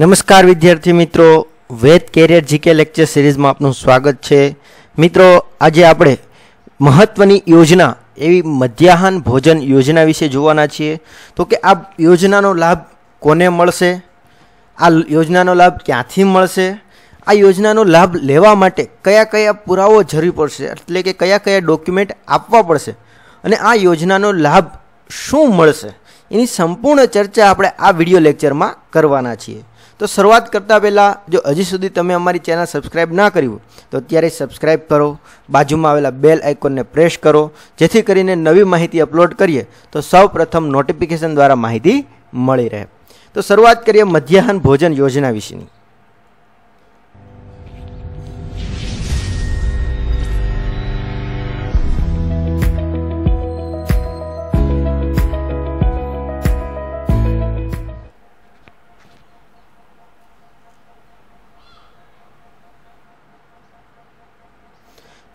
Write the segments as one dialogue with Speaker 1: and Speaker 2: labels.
Speaker 1: નમસ્કાર વિદ્યાર્થી મિત્રો Ved career GK lecture series માં આપનું સ્વાગત છે મિત્રો આજે આપણે મહત્વની યોજના એવી मध्याહન ભોજન યોજના વિશે જોવાના છે તો કે આ યોજનાનો લાભ કોને મળશે આ યોજનાનો લાભ ક્યાંથી મળશે આ યોજનાનો લાભ લેવા માટે કયા કયા પુરાવા જરૂરી પડશે એટલે કે કયા કયા ડોક્યુમેન્ટ આપવા પડશે અને આ યોજનાનો લાભ શું મળશે يعني संपूर्ण चर्चा આપણે આ વિડિયો લેક્ચર માં કરવાના છે તો શરૂઆત કરતા પહેલા જો અજી સુધી તમે અમારી ચેનલ સબ્સ્ક્રાઇબ ના કરી હોય તો અત્યારે સબ્સ્ક્રાઇબ કરો बाजूમાં આવેલા બેલ આઇકન ને પ્રેસ કરો જેથી કરીને નવી માહિતી અપલોડ કરીએ તો સૌ પ્રથમ નોટિફિકેશન દ્વારા માહિતી મળી રહે તો શરૂઆત કરીએ मध्याहन ભોજન યોજના વિશેની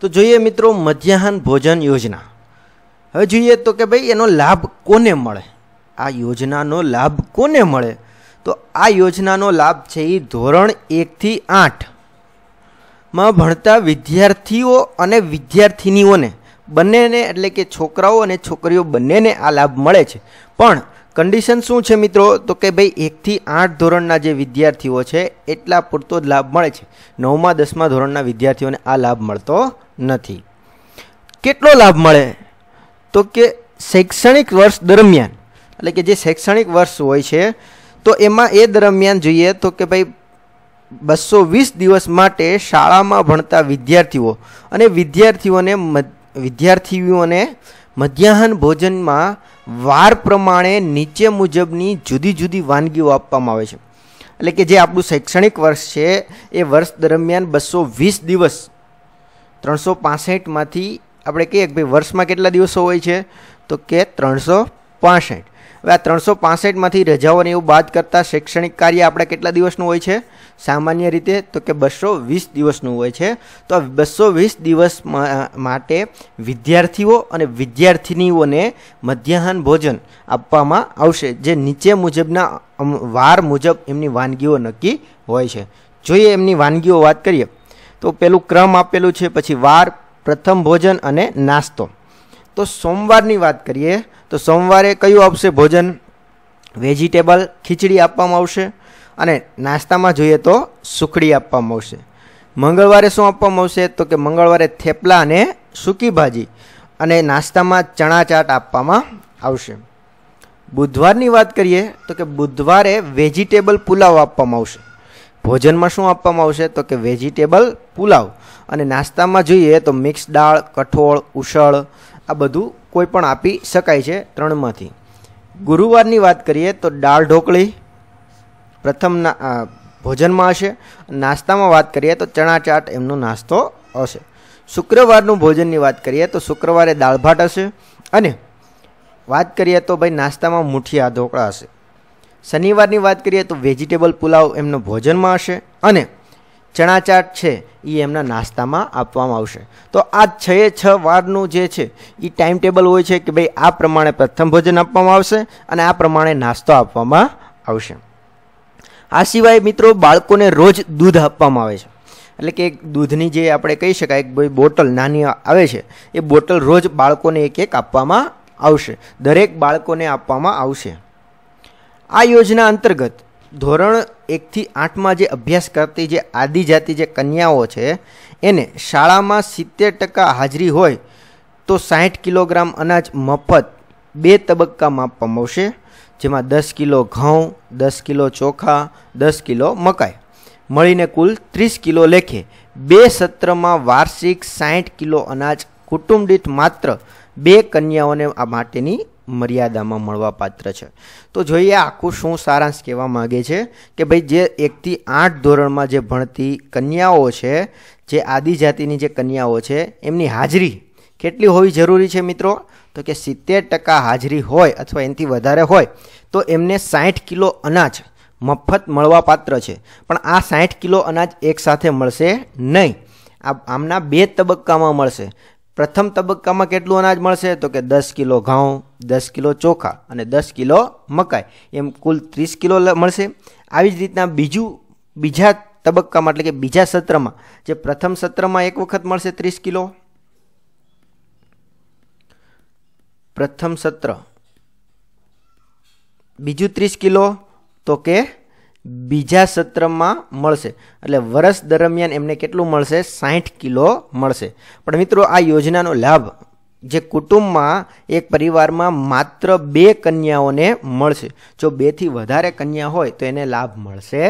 Speaker 1: તો જોઈએ મિત્રો મધ્યાહન ભોજન યોજના હવે જોઈએ તો કે ભાઈ એનો લાભ કોને મળે આ યોજનાનો લાભ કોને મળે તો આ યોજનાનો લાભ છે એ ધોરણ એકથી આઠમાં ભણતા વિદ્યાર્થીઓ અને વિદ્યાર્થિનીઓને બંનેને એટલે કે છોકરાઓ અને છોકરીઓ બંનેને આ લાભ મળે છે પણ કન્ડિશન શું છે મિત્રો તો કે ભાઈ એકથી આઠ ધોરણના જે વિદ્યાર્થીઓ છે એટલા પૂરતો જ લાભ મળે છે નવમા દસમા ધોરણના વિદ્યાર્થીઓને આ લાભ મળતો નથી કેટલો લાભ મળે તો કે શૈક્ષણિક વર્ષ દરમિયાન એટલે કે જે શૈક્ષણિક વર્ષ હોય છે તો એમાં એ દરમિયાન જોઈએ તો કે ભાઈ 220 દિવસ માટે શાળામાં ભણતા વિદ્યાર્થીઓ અને વિદ્યાર્થીઓને વિદ્યાર્થીઓને मध्याह्न ભોજનમાં વાર પ્રમાણે નીચે મુજબની જુદી જુદી વાનગીઓ આપવામાં આવે છે એટલે કે જે આપણો શૈક્ષણિક વર્ષ છે એ વર્ષ દરમિયાન 220 દિવસ 365 માંથી આપણે કે ભાઈ વર્ષમાં કેટલા દિવસો હોય છે તો કે 365 હવે આ 365 માંથી રહેજો અને હું વાત કરતા શૈક્ષણિક કાર્ય આપણે કેટલા દિવસનું હોય છે સામાન્ય રીતે તો કે 220 દિવસનું હોય છે તો આ 220 દિવસ માટે વિદ્યાર્થીઓ અને વિદ્યાર્થીનીઓને मध्याહન ભોજન આપવામાં આવશે જે નીચે મુજબના વાર મુજબ એમની વાનગીઓ નક્કી હોય છે જોઈએ એમની વાનગીઓ વાત કરીએ તો પેલું ક્રમ આપેલું છે પછી વાર પ્રથમ ભોજન અને નાસ્તો તો સોમવારની વાત કરીએ તો સોમવારે કયું આપશે ભોજન વેજીટેબલ ખીચડી આપવાનું આવશે અને નાસ્તામાં જોઈએ તો સુકડી આપવાનું આવશે મંગળવારે શું આપવાનું આવશે તો કે મંગળવારે થેપલા અને સુકી ભાજી અને નાસ્તામાં ચણા ચાટ આપવામાં આવશે બુધવારની વાત કરીએ તો કે બુધવારે વેજીટેબલ પુલાવ આપવાનું આવશે ભોજનમાં શું આપવાનું આવશે તો કે વેજીટેબલ પુલાવ અને નાસ્તામાં જોઈએ તો મિક્સ દાળ કઠોળ ઉસળ આ બધું કોઈ પણ આપી શકાય છે ત્રણમાંથી ગુરુવારની વાત કરીએ તો દાળ ઢોકળી પ્રથમનું ભોજનમાં હશે નાસ્તામાં વાત કરીએ તો ચણા ચાટ એમનો નાસ્તો હશે શુક્રવારનું ભોજનની વાત કરીએ તો શુક્રવારે દાળ ભાટ હશે અને વાત કરીએ તો ભાઈ નાસ્તામાં મુઠીયા ઢોકળા હશે શનિવારની વાત કરીએ તો વેજીટેબલ પુલાવ એમનો ભોજનમાં હશે અને ચણા ચાટ છે ઈ એમનો નાસ્તામાં આપવાનું આવશે તો આ છયે છ વારનું જે છે ઈ ટાઈમ ટેબલ હોય છે કે ભઈ આ પ્રમાણે પ્રથમ ભોજન આપવાનું આવશે અને આ પ્રમાણે નાસ્તો આપવામાં આવશે આ સિવાય મિત્રો બાળકોને રોજ દૂધ આપવાનું આવે છે એટલે કે દૂધની જે આપણે કહી શકા એક ભઈ બોટલ નાની આવે છે એ બોટલ રોજ બાળકોને એક એક આપવામાં આવશે દરેક બાળકોને આપવામાં આવશે આ યોજના અંતર્ગત ધોરણ 1 થી 8 માં જે અભ્યાસ કરતે છે આદિ જાતિ જે કન્યાઓ છે એને શાળામાં 70% હાજરી હોય તો 60 કિલોગ્રામ અનાજ મફત બે તબક્કામાં આપવામાં આવશે જેમાં 10 કિલો ઘઉં 10 કિલો ચોખા 10 કિલો મકાઈ મળીને કુલ 30 કિલો લેખે બે સત્રમાં વાર્ષિક 60 કિલો અનાજ કુટુંબ દીઠ માત્ર બે કન્યાઓને આ માટીની મર્યાદામાં મળવા પાત્ર છે તો જોઈએ આકુ શું સારાંશ કહેવા માંગે છે કે ભાઈ જે 1 થી 8 ધોરણમાં જે ભણતી કન્યાઓ છે જે આદિજાતિની જે કન્યાઓ છે એમની હાજરી કેટલી હોવી જરૂરી છે મિત્રો તો કે 70% હાજરી હોય અથવા એंती વધારે હોય તો એમને 60 કિલો અનાજ મફત મળવા પાત્ર છે પણ આ 60 કિલો અનાજ એકસાથે મળશે નહીં આ આમના બે તબક્કામાં મળશે પ્રથમ તબક્કામાં કેટલું અનાજ મળશે તો કે 10 કિલો ઘઉં 10 કિલો ચોખા અને 10 કિલો મકાઈ એમ કુલ 30 કિલો મળશે આવી જ રીતે બીજું બીજા તબક્કામાં એટલે કે બીજા સત્રમાં જે પ્રથમ સત્રમાં એક વખત મળશે 30 કિલો પ્રથમ સત્ર બીજું 30 કિલો તો કે બીજા સત્રમાં મળશે એટલે વર્ષ દરમિયાન એમને કેટલું મળશે 60 કિલો મળશે પણ મિત્રો આ યોજનાનો લાભ જે કુટુંબમાં એક પરિવારમાં માત્ર બે કન્યાઓને મળશે જો બે થી વધારે કન્યા હોય તો એને લાભ મળશે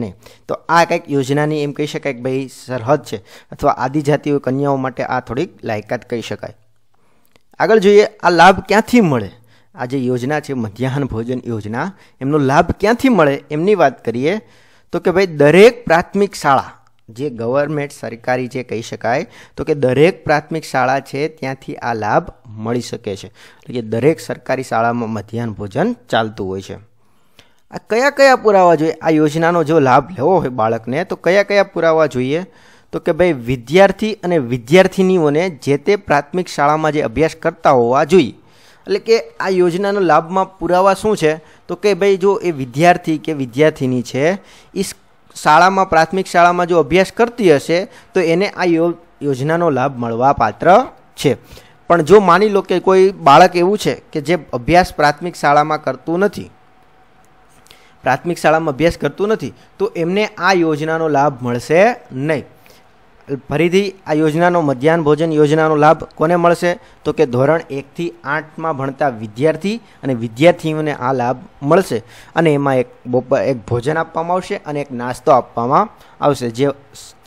Speaker 1: ને તો આ કઈક યોજનાની એમ કહી શકાય કે ભઈ સરહદ છે અથવા આદિજાતિય કન્યાઓ માટે આ થોડીક લાયકાત કહી શકાય આગળ જોઈએ આ લાભ ક્યાંથી મળે આ જે યોજના છે मध्याह्न भोजन યોજના એમનો લાભ ક્યાંથી મળે એમની વાત કરીએ તો કે ભાઈ દરેક પ્રાથમિક શાળા જે ગવર્નમેન્ટ સરકારી જે કહી શકાય તો કે દરેક પ્રાથમિક શાળા છે ત્યાંથી આ લાભ મળી શકે છે એટલે કે દરેક સરકારી શાળામાં मध्याह्न भोजन ચાલતું હોય છે આ કયા કયા પુરાવા જોઈએ આ યોજનાનો જો લાભ લેવો હોય બાળકને તો કયા કયા પુરાવા જોઈએ તો કે ભાઈ વિદ્યાર્થી અને વિદ્યાર્થીનીઓને જે તે પ્રાથમિક શાળામાં જે અભ્યાસ કરતા હોવા જોઈએ એટલે કે આ યોજનાનો લાભમાં પુરાવા શું છે તો કે ભાઈ જો એ વિદ્યાર્થી કે વિદ્યાર્થીની છે ઇ શાળામાં પ્રાથમિક શાળામાં જો અભ્યાસ કરતી હશે તો એને આ યોજનાનો લાભ મળવા પાત્ર છે પણ જો માની લો કે કોઈ બાળક એવું છે કે જે અભ્યાસ પ્રાથમિક શાળામાં કરતું નથી પ્રાથમિક શાળામાં અભ્યાસ કરતું નથી તો એમને આ યોજનાનો લાભ મળશે નહીં પરિધાય યોજનાનો मध्याह्न ભોજન યોજનાનો લાભ કોને મળશે તો કે ધોરણ 1 થી 8 માં ભણતા વિદ્યાર્થી અને વિદ્યાર્થીઓને આ લાભ મળશે અને એમાં એક એક ભોજન આપવામાં આવશે અને એક નાસ્તો આપવામાં આવશે જે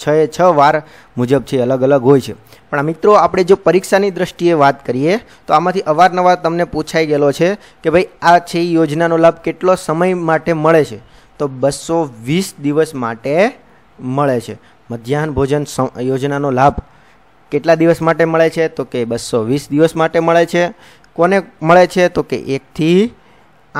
Speaker 1: 6 6 વાર મુજબ છે અલગ અલગ હોય છે પણ મિત્રો આપણે જો પરીક્ષાની દ્રષ્ટિએ વાત કરીએ તો આમાંથી અવારનવાર તમને પૂછાઈ ગયેલો છે કે ભાઈ આ છે યોજનાનો લાભ કેટલો સમય માટે મળે છે તો 220 દિવસ માટે મળે છે મધ્યાહન ભોજન યોજનાનો લાભ કેટલા દિવસ માટે મળે છે તો કે 220 દિવસ માટે મળે છે કોને મળે છે તો કે 1 થી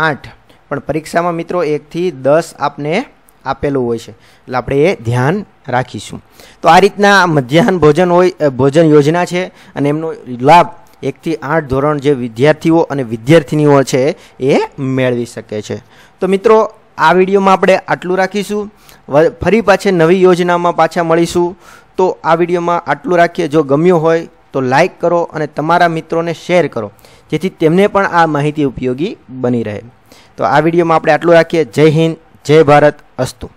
Speaker 1: 8 પણ પરીક્ષામાં મિત્રો 1 થી 10 આપને આપેલું હોય છે એટલે આપણે ધ્યાન રાખીશું તો આ રીતના મધ્યાહન ભોજન ભોજન યોજના છે અને એનો લાભ 1 થી 8 ધોરણ જે વિદ્યાર્થીઓ અને વિદ્યાર્થીનીઓ છે એ મેળવી શકે છે તો મિત્રો આ વિડીયો માં આપણે આટલું રાખીશું ફરી પાછે નવી યોજનામાં પાછા મળીશું તો આ વિડીયો માં આટલું રાખીએ જો ગમ્યો હોય તો લાઈક કરો અને તમારા મિત્રોને શેર કરો જેથી તેમને પણ આ માહિતી ઉપયોગી બની રહે તો આ વિડીયો માં આપણે આટલું રાખીએ જય હિન્દ જય ભારત અસ્ત